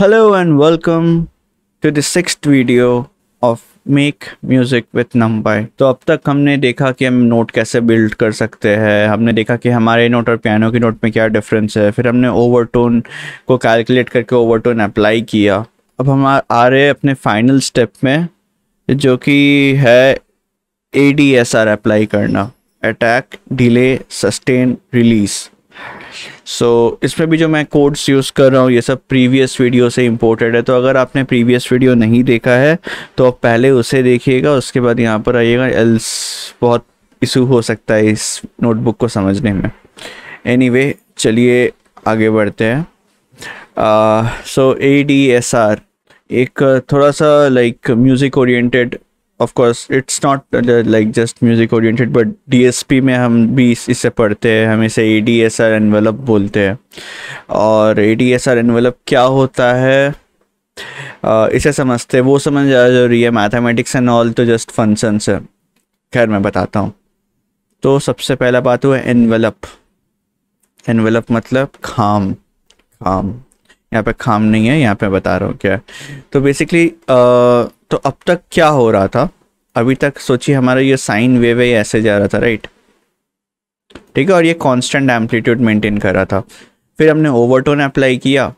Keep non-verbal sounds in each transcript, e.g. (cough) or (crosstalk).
Hello and welcome to the sixth video of make music with NumPy तो अब तक हमने देखा कि हम नोट कैसे बिल्ड कर सकते हैं हमने देखा कि हमारे नोट और पियानो के नोट में क्या डिफरेंस है फिर हमने ओवरटोन को कैलकुलेट करके ओवरटोन अप्लाई किया अब हम आ रहे अपने फाइनल स्टेप में जो कि है A D S R apply करना attack delay sustain release so so, इसमें भी जो मैं कोड्स यूज़ कर रहा हूँ ये सब प्रीवियस वीडियो से इम्पोर्टेड है तो अगर आपने प्रीवियस वीडियो नहीं देखा है तो आप पहले उसे देखिएगा उसके बाद यहाँ पर आइएगा एल्स बहुत इशू हो सकता है इस नोटबुक को समझने में एनी anyway, चलिए आगे बढ़ते हैं so A D S R एक थोड़ा सा like music oriented of course it's not like just music oriented but DSP में हम भी इसे पढ़ते हैं हम इसे A D S R envelope बोलते हैं और A D S R envelope क्या होता है uh, इसे समझते वो समझ ज़्यादा जरूरी है मैथमेटिक्स एंड ऑल तो जस्ट फंक्शंस है खैर मैं बताता हूँ तो सबसे पहला बात हुआ एनवेलप एनवेलप मतलब खाम खाम यहाँ पे खाम नहीं है यहाँ पे बता रहा हूँ क्या तो बेसिकली तो अब तक क्या हो रहा था अभी तक सोचिए हमारा ये साइन वेव है ऐसे जा रहा था राइट ठीक है और ये कांस्टेंट एम्पलीट्यूड मेंटेन कर रहा था फिर हमने ओवरटोन अप्लाई किया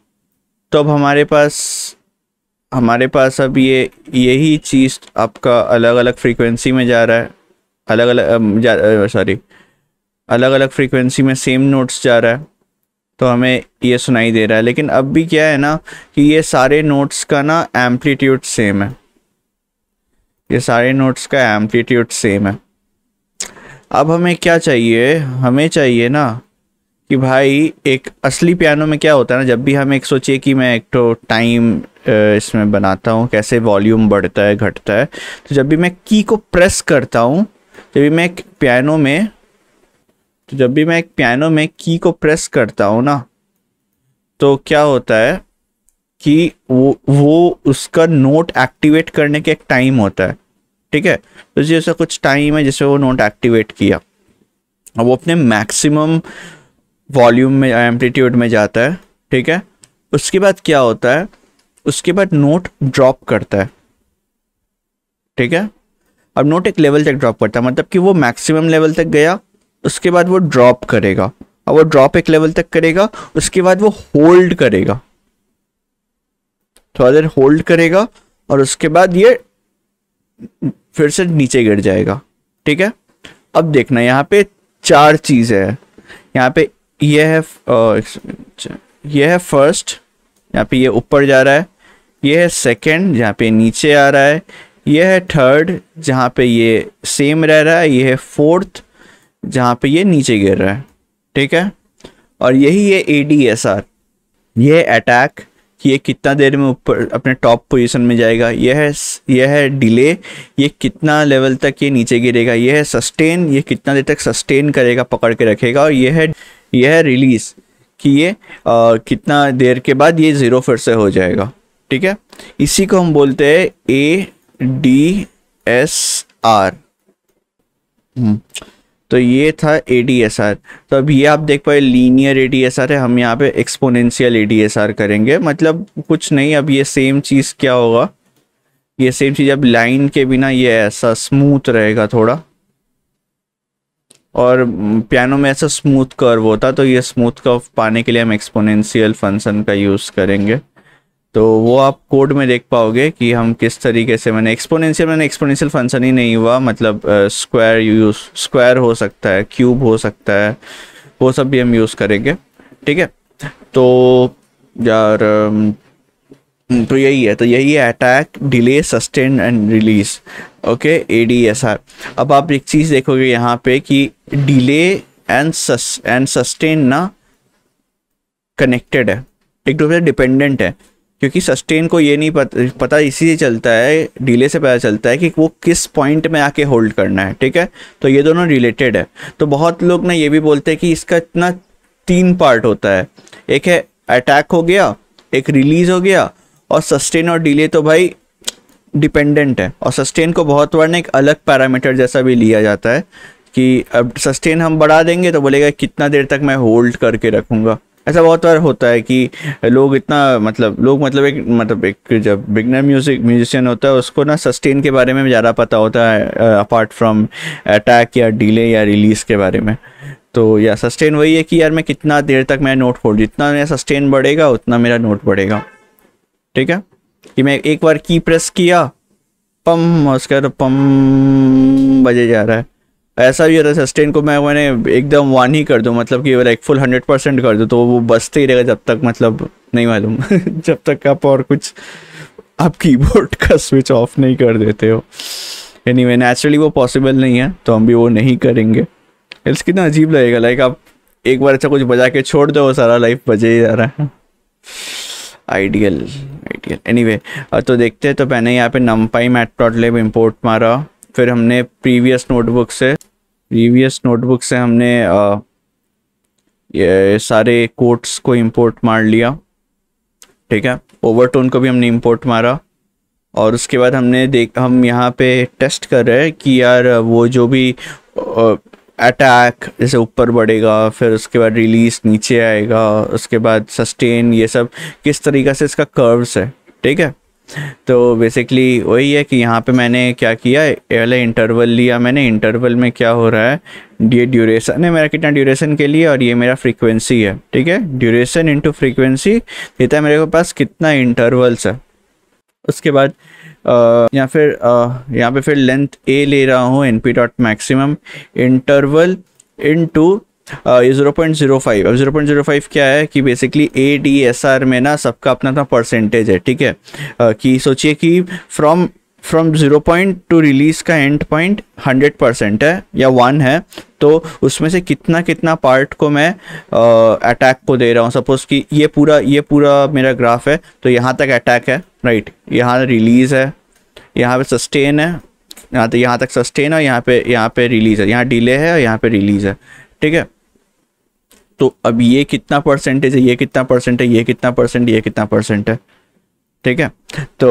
तो अब हमारे पास हमारे पास अब ये यही चीज़ आपका अलग अलग फ्रीक्वेंसी में जा रहा है अलग अलग सॉरी अलग अलग फ्रीक्वेंसी में सेम नोट्स जा रहा है तो हमें ये सुनाई दे रहा है लेकिन अब भी क्या है ना कि ये सारे नोट्स का ना एम्पलीट्यूड सेम है ये सारे नोट्स का एम्पलीट्यूड सेम है अब हमें क्या चाहिए हमें चाहिए ना कि भाई एक असली पियानो में क्या होता है ना जब भी हम एक सोचिए कि मैं एक तो टाइम इसमें बनाता हूँ कैसे वॉल्यूम बढ़ता है घटता है तो जब भी मैं की को प्रेस करता हूँ जब भी मैं एक पियानो में तो जब भी मैं एक पियानो में की को प्रेस करता हूँ ना तो क्या होता है कि वो वो उसका नोट एक्टिवेट करने के एक टाइम होता है ठीक है तो जैसा कुछ टाइम है जिसमें वो नोट एक्टिवेट किया अब वो अपने मैक्सिमम वॉल्यूम में एम्पलीट्यूड में जाता है ठीक है उसके बाद क्या होता है उसके बाद नोट ड्रॉप करता है ठीक है अब नोट एक लेवल तक ड्रॉप करता है मतलब कि वो मैक्सिमम लेवल तक गया उसके बाद वो ड्रॉप करेगा अब वो ड्रॉप एक लेवल तक करेगा उसके बाद वो होल्ड करेगा थोड़ा देर होल्ड करेगा और उसके बाद ये फिर से नीचे गिर जाएगा ठीक है अब देखना यहाँ पे चार चीज है यहाँ पे ये है ये है फर्स्ट यहाँ पे ये ऊपर जा रहा है ये है सेकंड जहाँ पे नीचे आ रहा है ये है थर्ड जहाँ पे ये सेम रह रहा है ये है फोर्थ जहाँ पे ये नीचे गिर रहा है ठीक है और यही है ए डी एस आर ये अटैक कि ये कितना देर में ऊपर अपने टॉप पोजीशन में जाएगा यह है यह है डिले ये कितना लेवल तक ये नीचे गिरेगा यह है सस्टेन ये कितना देर तक सस्टेन करेगा पकड़ के रखेगा और यह है यह है रिलीज़ कि ये आ, कितना देर के बाद ये ज़ीरो फिर से हो जाएगा ठीक है इसी को हम बोलते हैं ए डी एस आर तो ये था ए तो अब ये आप देख पाए लीनियर ए है हम यहाँ पे एक्सपोनेंशियल ए करेंगे मतलब कुछ नहीं अब ये सेम चीज़ क्या होगा ये सेम चीज़ अब लाइन के बिना ये ऐसा स्मूथ रहेगा थोड़ा और पियानो में ऐसा स्मूथ कर्व होता तो ये स्मूथ कर्व पाने के लिए हम एक्सपोनेंशियल फंक्शन का यूज़ करेंगे तो वो आप कोड में देख पाओगे कि हम किस तरीके से मैंने एक्सपोनेंशियल मैंने एक्सपोनेंशियल फंक्शन ही नहीं हुआ मतलब स्क्वायर यूज स्क्वायर हो सकता है क्यूब हो सकता है वो सब भी हम यूज़ करेंगे ठीक है तो यार तो यही है तो यही है attack delay sustain and release okay A D S R अब आप एक चीज़ देखोगे यहाँ पे कि delay and sus and sustain ना कनेक्टेड है एक दूसरे तो डिपेंडेंट है क्योंकि सस्टेन को ये नहीं पता पता से चलता है डीले से पता चलता है कि वो किस पॉइंट में आके होल्ड करना है ठीक है तो ये दोनों रिलेटेड है तो बहुत लोग ना ये भी बोलते हैं कि इसका इतना तीन पार्ट होता है एक है अटैक हो गया एक रिलीज हो गया और सस्टेन और डिले तो भाई डिपेंडेंट है और सस्टेन को बहुत बार ना एक अलग पैरामीटर जैसा भी लिया जाता है कि अब सस्टेन हम बढ़ा देंगे तो बोलेगा कितना देर तक मैं होल्ड करके रखूँगा ऐसा बहुत बार होता है कि लोग इतना मतलब लोग मतलब एक मतलब एक जब बिगनर म्यूजिक म्यूजिशियन होता है उसको ना सस्टेन के बारे में ज़्यादा पता होता है अपार्ट फ्रॉम अटैक या डिले या रिलीज़ के बारे में तो या सस्टेन वही है कि यार मैं कितना देर तक मैं नोट खोल जितना मेरा सस्टेन बढ़ेगा उतना मेरा नोट बढ़ेगा ठीक है कि मैं एक बार की प्रेस किया पम उसका तो पम बजे जा रहा है ऐसा भी रहता है सस्टेन को मैं मैंने एकदम वन ही कर दूँ मतलब कि लाइक फुल हंड्रेड परसेंट कर दूँ तो वो बसते ही रहेगा जब तक मतलब नहीं मालूम (laughs) जब तक आप और कुछ आप कीबोर्ड का स्विच ऑफ नहीं कर देते हो एनी वे नेचुरली वो पॉसिबल नहीं है तो हम भी वो नहीं करेंगे इट्स कितना अजीब लगेगा लाइक आप एक बार अच्छा कुछ बजा के छोड़ दो सारा लाइफ बजे ही जा रहा है आइडियल आइडियल एनी वे तो देखते हैं तो मैंने यहाँ पे NumPy mat dot lab import मारा फिर हमने प्रीवियस नोटबुक से प्रीवियस नोटबुक से हमने आ, ये सारे कोट्स को इंपोर्ट मार लिया ठीक है ओवरटोन को भी हमने इंपोर्ट मारा और उसके बाद हमने देख हम यहाँ पे टेस्ट कर रहे हैं कि यार वो जो भी अटैक जैसे ऊपर बढ़ेगा फिर उसके बाद रिलीज नीचे आएगा उसके बाद सस्टेन ये सब किस तरीका से इसका कर्व्स है ठीक है तो बेसिकली वही है कि यहाँ पे मैंने क्या किया वाला इंटरवल लिया मैंने इंटरवल में क्या हो रहा है ये ड्यूरेशन है मेरा कितना ड्यूरेशन के लिए और ये मेरा फ्रीक्वेंसी है ठीक है ड्यूरेशन इंटू फ्रीक्वेंसी देता है मेरे को पास कितना इंटरवल्स है उसके बाद या फिर यहाँ पे फिर लेंथ ए ले रहा हूँ N P dot maximum interval into Uh, ये ज़ीरो पॉइंट ज़ीरो फाइव अब ज़ीरो पॉइंट ज़ीरो फाइव क्या है कि basically A D S R में ना सबका अपना अपना परसेंटेज है ठीक है uh, कि सोचिए कि from from zero point two release का एंड पॉइंट हंड्रेड परसेंट है या वन है तो उसमें से कितना कितना पार्ट को मैं अटैक uh, को दे रहा हूँ सपोज़ कि ये पूरा ये पूरा मेरा ग्राफ है तो यहाँ तक अटैक है राइट यहाँ रिलीज़ है यहाँ पे सस्टेन है यहाँ तक यहाँ तक सस्टेन है यहाँ पे यहाँ पे रिलीज़ है यहाँ डिले है और यहाँ पे रिलीज़ है ठीक है तो अब ये कितना परसेंटेज है ये कितना परसेंट है ये कितना परसेंट ये कितना परसेंट है ठीक है तो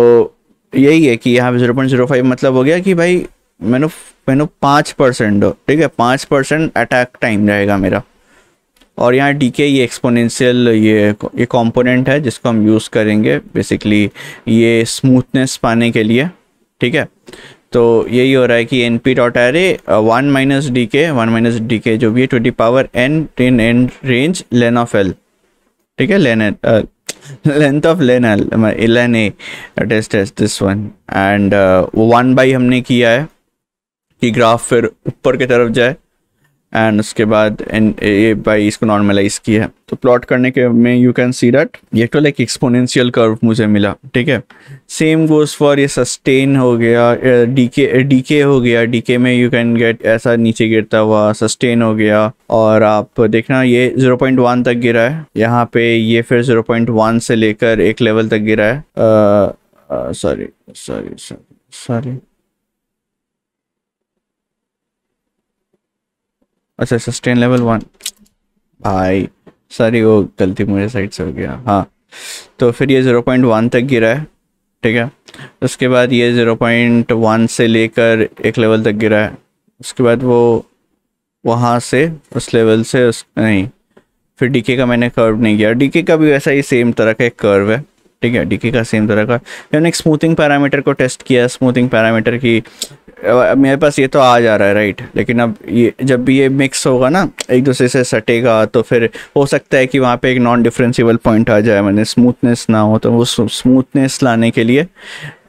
यही है कि यहाँ जीरो पॉइंट जीरो फाइव मतलब हो गया कि भाई मैंने मैंने पाँच परसेंट ठीक है पाँच परसेंट अटैक टाइम रहेगा मेरा और यहाँ डी के ये एक्सपोनेंशियल ये ये कंपोनेंट है जिसको हम यूज़ करेंगे बेसिकली ये स्मूथनेस पाने के लिए ठीक है तो यही हो रहा है कि N P dot A one minus D के वन माइनस डी के जो भी है twenty power N ten N range len of L ठीक है len length of len L len A test S this one and one by हमने किया है कि ग्राफ फिर ऊपर की तरफ जाए एंड उसके बाद एन ए बाई इसको नॉर्मलाइज किया तो प्लॉट करने के में यू कैन सी डैट ये तो लाइक एक्सपोनेंशियल कर्व मुझे मिला ठीक है सेम गोज फॉर ये सस्टेन हो गया डीके डीके हो गया डीके में यू कैन गेट ऐसा नीचे गिरता हुआ सस्टेन हो गया और आप देखना ये 0.1 तक गिरा है यहाँ पे ये फिर 0.1 से लेकर एक लेवल तक गिरा है सॉरी सॉरी सॉरी अच्छा सस्टेन लेवल वन भाई सॉरी वो गलती मेरे साइड से हो गया हाँ तो फिर ये ज़ीरो पॉइंट वन तक गिरा है ठीक है उसके बाद ये ज़ीरो पॉइंट वन से लेकर एक लेवल तक गिरा है उसके बाद वो वहाँ से उस लेवल से उस नहीं फिर डीके का मैंने कर्व नहीं किया डीके का भी वैसा ही सेम तरह का एक कर्व है ठीक है डीके का सेम तरह का मैंने एक स्मूथिंग पैरामीटर को टेस्ट किया स्मूथिंग पैरामीटर की मेरे पास ये तो आ जा रहा है राइट लेकिन अब ये जब भी ये मिक्स होगा ना एक दूसरे से सटेगा तो फिर हो सकता है कि वहाँ पे एक नॉन डिफ्रेंसीबल पॉइंट आ जाए मैंने स्मूथनेस ना हो तो वो स्मूथनेस लाने के लिए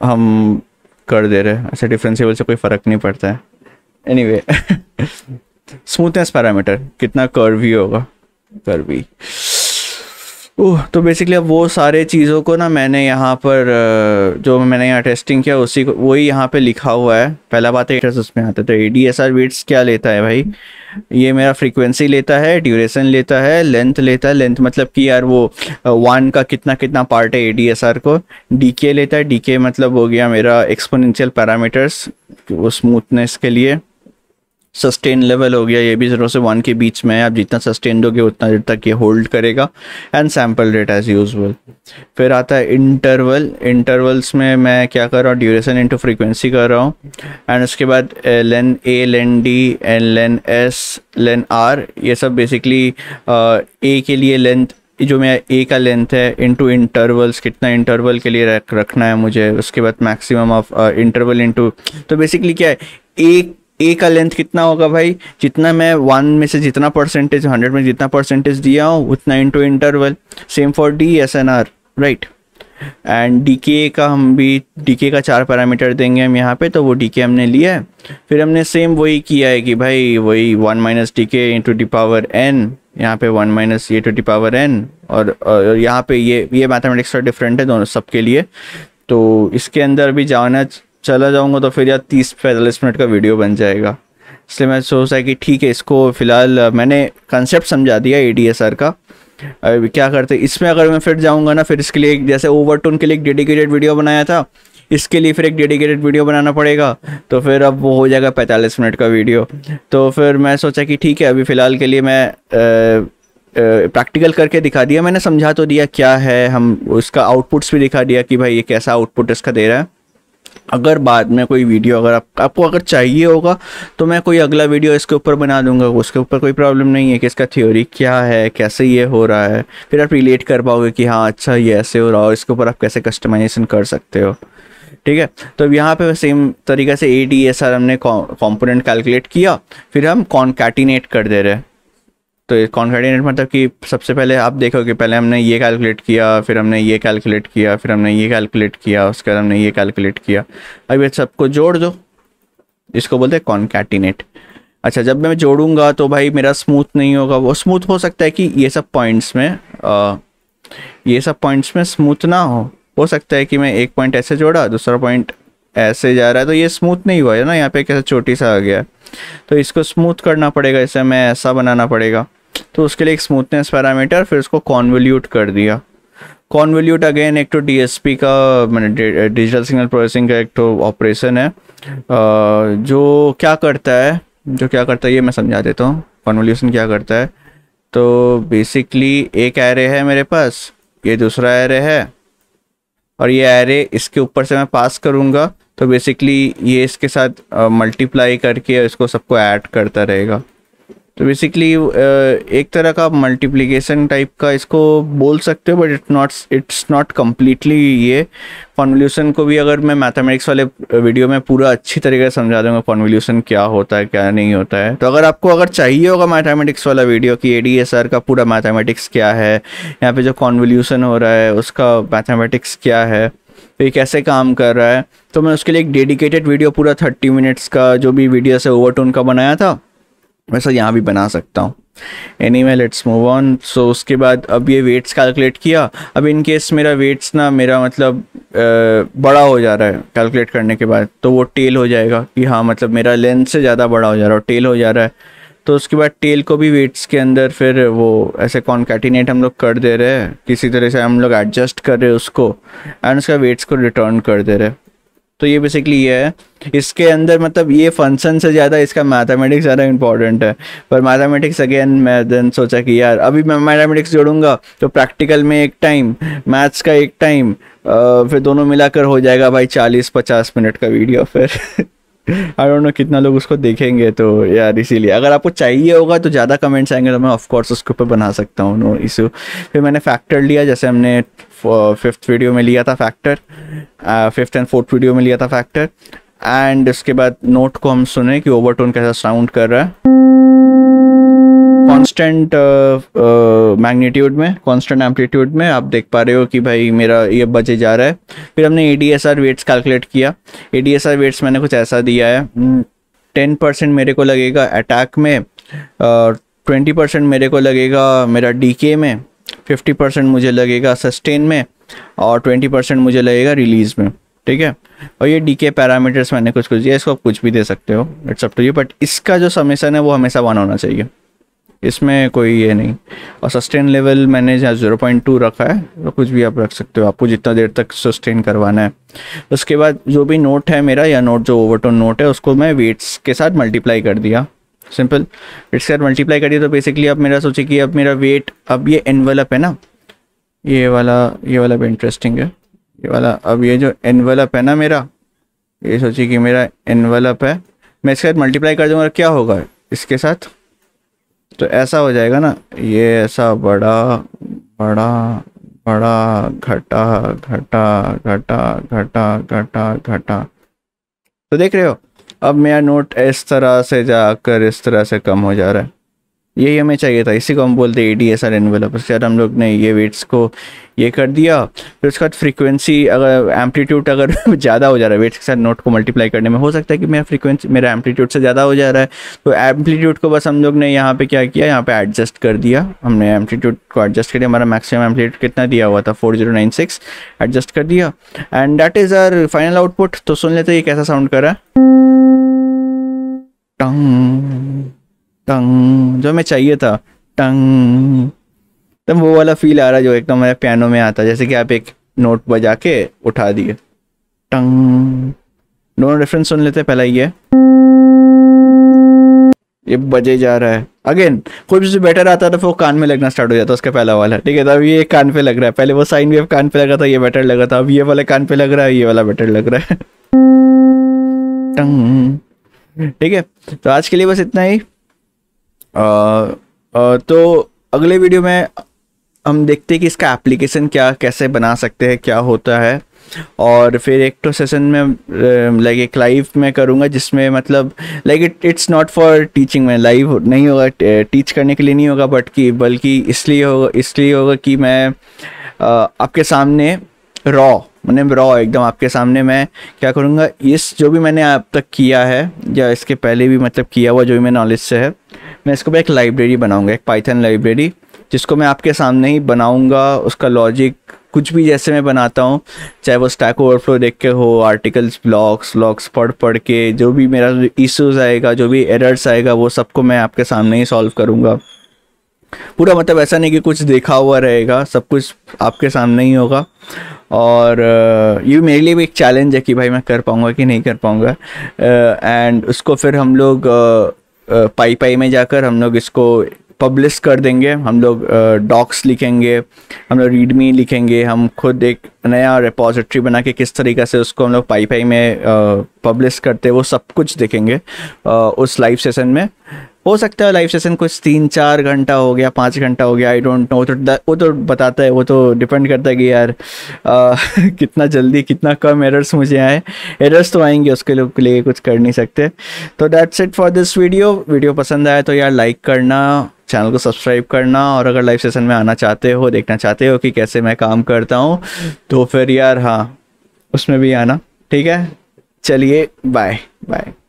हम कर दे रहे हैं ऐसे डिफ्रेंसीबल से कोई फ़र्क नहीं पड़ता है एनी वे स्मूथनेस पैरामीटर कितना कर्वी होगा कर्वी ओह तो बेसिकली अब वो सारे चीज़ों को ना मैंने यहाँ पर जो मैंने यहाँ टेस्टिंग किया उसी को वही यहाँ पे लिखा हुआ है पहला बात है उसमें आता है तो A D S R weights क्या लेता है भाई ये मेरा फ्रीक्वेंसी लेता है ड्यूरेशन लेता है लेंथ लेता है लेंथ मतलब कि यार वो वन का कितना कितना पार्ट है ए डी एस आर को डी के लेता है डी के मतलब हो गया मेरा एक्सपोनेंशियल पैरामीटर्स वो स्मूथनेस के लिए सस्टेन लेवल हो गया ये भी जीरो से वन के बीच में है आप जितना सस्टेन दोगे उतना देर तक ये होल्ड करेगा and sample rate as usual फिर आता है इंटरवल इंटरवल्स में मैं क्या कर रहा हूँ ड्यूरेशन इंटू फ्रीक्वेंसी कर रहा हूँ एंड उसके बाद len A len D and len S len R ये सब बेसिकली ए के लिए लेंथ जो मैं ए का लेंथ है इनटू इंटरवल्स कितना इंटरवल के लिए रख, रखना है मुझे उसके बाद मैक्सिमम ऑफ इंटरवल इनटू तो बेसिकली क्या है एक ए का लेंथ कितना होगा भाई जितना मैं वन में से जितना परसेंटेज हंड्रेड में जितना परसेंटेज दिया हूँ उतना into interval same for D S N R right and D K का हम भी डी के का चार पैरामीटर देंगे हम यहाँ पे तो वो डी के हमने लिया है फिर हमने सेम वही किया है कि भाई वही one minus D K into D power N यहाँ पे one minus A to D power N और, और यहाँ पे ये ये मैथमेटिक्स का डिफरेंट है दोनों सबके लिए तो इसके अंदर भी जाना चला जाऊँगा तो फिर यार तीस पैंतालीस मिनट का वीडियो बन जाएगा इसलिए मैं सोचा कि ठीक है इसको फ़िलहाल मैंने कंसेप्ट समझा दिया ए डी एस आर का अब क्या करते इसमें अगर मैं फिर जाऊँगा ना फिर इसके लिए जैसे टून के लिए एक डेडिकेटेड वीडियो बनाया था इसके लिए फिर एक डेडिकेटेड वीडियो बनाना पड़ेगा तो फिर अब वो हो जाएगा पैंतालीस मिनट का वीडियो तो फिर मैं सोचा कि ठीक है अभी फ़िलहाल के लिए मैं प्रैक्टिकल करके दिखा दिया मैंने समझा तो दिया क्या है हम उसका आउटपुट्स भी दिखा दिया कि भाई ये कैसा आउटपुट इसका दे रहा है अगर बाद में कोई वीडियो अगर आप, आपको अगर चाहिए होगा तो मैं कोई अगला वीडियो इसके ऊपर बना दूंगा उसके ऊपर कोई प्रॉब्लम नहीं है कि इसका थ्योरी क्या है कैसे ये हो रहा है फिर आप रिलेट कर पाओगे कि हाँ अच्छा ये ऐसे हो रहा है और इसके ऊपर आप कैसे कस्टमाइजेशन कर सकते हो ठीक है तो अब यहाँ पे सेम तरीके से ए डी एस आर हमने कॉम्पोनेंट कैलकुलेट किया फिर हम कॉन्कैटिनेट कर दे रहे हैं तो कॉन्फिडेंट मतलब कि सबसे पहले आप देखो कि पहले हमने ये कैलकुलेट किया फिर हमने ये कैलकुलेट किया फिर हमने ये कैलकुलेट किया उसके बाद हमने ये कैलकुलेट किया अब ये सबको जोड़ दो इसको बोलते हैं कॉन्कैटिनेट अच्छा जब मैं जोड़ूंगा तो भाई मेरा स्मूथ नहीं होगा वो स्मूथ हो सकता है कि ये सब पॉइंट्स में आ, ये सब पॉइंट्स में स्मूथ ना हो हो सकता है कि मैं एक पॉइंट ऐसे जोड़ा दूसरा पॉइंट ऐसे जा रहा है तो ये स्मूथ नहीं हुआ है ना यहाँ पे कैसे छोटी सा आ गया है तो इसको स्मूथ करना पड़ेगा इसे हमें ऐसा बनाना पड़ेगा तो उसके लिए एक स्मूथनेस पैरामीटर फिर उसको कॉन्वल्यूट कर दिया कॉन्वल्यूट अगेन एक तो डीएसपी का मैंने डिजिटल सिग्नल प्रोसेसिंग का एक तो ऑपरेशन है जो क्या करता है जो क्या करता है ये मैं समझा देता हूँ कॉन्वल्यूशन क्या करता है तो बेसिकली एक एरे है मेरे पास ये दूसरा एरे है और ये एरे इसके ऊपर से मैं पास करूँगा तो बेसिकली ये इसके साथ मल्टीप्लाई करके इसको सबको ऐड करता रहेगा तो बेसिकली uh, एक तरह का मल्टीप्लिकेशन टाइप का इसको बोल सकते हो but it not it's not completely ये कॉन्वल्यूशन को भी अगर मैं मैथमेटिक्स वाले वीडियो uh, में पूरा अच्छी तरीके से समझा दूंगा कॉन्वल्यूशन क्या होता है क्या नहीं होता है तो अगर आपको अगर चाहिए होगा मैथमेटिक्स वाला वीडियो कि ए का पूरा मैथमेटिक्स क्या है यहाँ पे जो कॉन्वल्यूशन हो रहा है उसका मैथमेटिक्स क्या है तो ये कैसे काम कर रहा है तो मैं उसके लिए एक डेडिकेटेड वीडियो पूरा थर्टी मिनट्स का जो भी वीडियो से ओवर का बनाया था वैसा यहाँ भी बना सकता हूँ anyway let's move on so उसके बाद अब ये वेट्स कैलकुलेट किया अब इन केस मेरा वेट्स ना मेरा मतलब आ, बड़ा हो जा रहा है कैलकुलेट करने के बाद तो वो टेल हो जाएगा कि हाँ मतलब मेरा लेंथ से ज़्यादा बड़ा हो जा रहा है टेल हो जा रहा है तो उसके बाद टेल को भी वेट्स के अंदर फिर वो ऐसे कॉन्कैटिनेट हम लोग कर दे रहे हैं किसी तरह से हम लोग एडजस्ट कर रहे हैं उसको एंड उसका वेट्स को रिटर्न कर दे रहे हैं तो ये बेसिकली ये है इसके अंदर मतलब ये फंक्शन से ज़्यादा इसका मैथमेटिक्स ज़्यादा इंपॉर्टेंट है पर मैथमेटिक्स अगेन मैं देन सोचा कि यार अभी मैं मैथमेटिक्स जोड़ूंगा तो प्रैक्टिकल में एक टाइम मैथ्स का एक टाइम फिर दोनों मिलाकर हो जाएगा भाई चालीस पचास मिनट का वीडियो फिर (laughs) आई डोंट नो कितना लोग उसको देखेंगे तो यार इसीलिए अगर आपको चाहिए होगा तो ज़्यादा कमेंट्स आएंगे तो मैं ऑफकोर्स उसके ऊपर बना सकता हूँ नो इशू फिर मैंने फैक्टर लिया जैसे हमने फिफ्थ वीडियो में लिया था factor fifth and fourth video में लिया था फैक्टर एंड उसके बाद नोट को हम सुने कि ओवरटोन कैसा साउंड कर रहा है कांस्टेंट मैग्नीट्यूड uh, uh, में कांस्टेंट एम्पलीट्यूड में आप देख पा रहे हो कि भाई मेरा ये बजे जा रहा है फिर हमने A D S R weights calculate किया A D S R weights मैंने कुछ ऐसा दिया है टेन हम्म, परसेंट मेरे को लगेगा अटैक में और ट्वेंटी परसेंट मेरे को लगेगा मेरा डी के में फिफ्टी परसेंट मुझे लगेगा सस्टेन में और ट्वेंटी परसेंट मुझे लगेगा रिलीज़ में ठीक है और ये डी के पैरामीटर्स मैंने कुछ कुछ दिया इसको आप कुछ भी दे सकते हो it's up to you but इसका जो समेसन है वो हमेशा वन होना चाहिए इसमें कोई ये नहीं और सस्टेन लेवल मैंने जहाँ ज़ीरो पॉइंट टू रखा है तो कुछ भी आप रख सकते हो आपको जितना देर तक सस्टेन करवाना है उसके बाद जो भी नोट है मेरा या नोट जो ओवरटोन नोट है उसको मैं वेट्स के साथ मल्टीप्लाई कर दिया सिंपल वेट्स के साथ मल्टीप्लाई कर दिया तो बेसिकली आप मेरा सोचिए कि अब मेरा वेट अब ये एनवलप है ना ये वाला ये वाला भी इंटरेस्टिंग है ये वाला अब ये जो एनवलप है ना मेरा ये सोचिए कि मेरा एनवलप है मैं इसके साथ मल्टीप्लाई कर दूंगा क्या होगा इसके साथ तो ऐसा हो जाएगा ना ये ऐसा बड़ा बड़ा बड़ा घटा घटा घटा घटा घटा घटा तो देख रहे हो अब मेरा नोट इस तरह से जाकर इस तरह से कम हो जा रहा है यही हमें चाहिए था इसी को हम बोलते हैं A D S R envelope उसके हम लोग ने ये वेट्स को ये कर दिया फिर उसके बाद फ्रीक्वेंसी अगर एम्पलीट्यूड अगर (laughs) ज़्यादा हो जा रहा है वेट्स के साथ नोट को मल्टीप्लाई करने में हो सकता है कि मेरा फ्रीक्वेंसी मेरा एम्पलीट्यूड से ज़्यादा हो जा रहा है तो एम्पलीट्यूड को बस हम लोग ने यहाँ पे क्या किया यहाँ पे एडजस्ट कर दिया हमने एम्पलीट्यूड को एडजस्ट कर दिया हमारा मैक्सिमम एम्पलीट्यूड कितना दिया हुआ था four zero nine six adjust कर दिया and that is our final output तो सुन लेते ये कैसा साउंड कर रहा है टंग टंग जो हमें चाहिए था टंग तब वो वाला फील आ रहा जो एकदम हमारे पियानो में आता जैसे कि आप एक नोट बजा के उठा दिए टंग दोनों रेफरेंस सुन लेते पहला ये ये बजे जा रहा है अगेन कोई भी बेटर आता था तो वो कान में लगना स्टार्ट हो जाता उसका पहला वाला ठीक है तब तो ये कान पे लग रहा है पहले वो साइन वेव कान पे लगा था ये बेटर लग रहा था अब ये वाला कान पे लग रहा है ये वाला बेटर लग रहा है टंग ठीक है तो आज के लिए बस इतना ही तो अगले वीडियो में हम देखते हैं कि इसका एप्लीकेशन क्या कैसे बना सकते हैं क्या होता है और फिर एक तो सेशन में लाइक एक लाइव में करूँगा जिसमें मतलब like it it's not for teaching में लाइव नहीं होगा टीच करने के लिए नहीं होगा बट कि बल्कि इसलिए होगा इसलिए होगा कि मैं आपके सामने रॉ मैंने रॉ एकदम आपके सामने मैं क्या करूँगा इस जो भी मैंने अब तक किया है या इसके पहले भी मतलब किया हुआ जो भी मैं नॉलेज से है मैं इसको एक लाइब्रेरी बनाऊँगा एक पाइथन लाइब्रेरी जिसको मैं आपके सामने ही बनाऊँगा उसका लॉजिक कुछ भी जैसे मैं बनाता हूँ चाहे वो स्टैक ओवरफ्लो देख के हो आर्टिकल्स ब्लॉग्स व्लॉग्स पढ़ पढ़ के जो भी मेरा इश्यूज आएगा जो भी एरर्स आएगा वो सबको मैं आपके सामने ही सॉल्व करूँगा पूरा मतलब ऐसा नहीं कि कुछ देखा हुआ रहेगा सब कुछ आपके सामने ही होगा और ये मेरे लिए भी एक चैलेंज है कि भाई मैं कर पाऊँगा कि नहीं कर पाऊँगा एंड उसको फिर हम लोग पाई पाई में जाकर हम लोग इसको पब्लिश कर देंगे हम लोग डॉक्स लिखेंगे हम लोग रीडमी लिखेंगे हम खुद एक नया रिपोजिटरी बना के किस तरीके से उसको हम लोग पाई पाई में पब्लिश करते वो सब कुछ देखेंगे उस लाइव सेशन में हो सकता है लाइव सेशन कुछ तीन चार घंटा हो गया पाँच घंटा हो गया आई डोंट नो तो वो तो बताता है वो तो डिपेंड करता है कि यार आ, (laughs) कितना जल्दी कितना कम एरर्स मुझे आए एरर्स तो आएंगे उसके लोग लिए कुछ कर नहीं सकते तो that's it for this video video पसंद आया तो यार लाइक करना चैनल को सब्सक्राइब करना और अगर लाइव सेशन में आना चाहते हो देखना चाहते हो कि कैसे मैं काम करता हूँ तो फिर यार हाँ उसमें भी आना ठीक है चलिए बाय बाय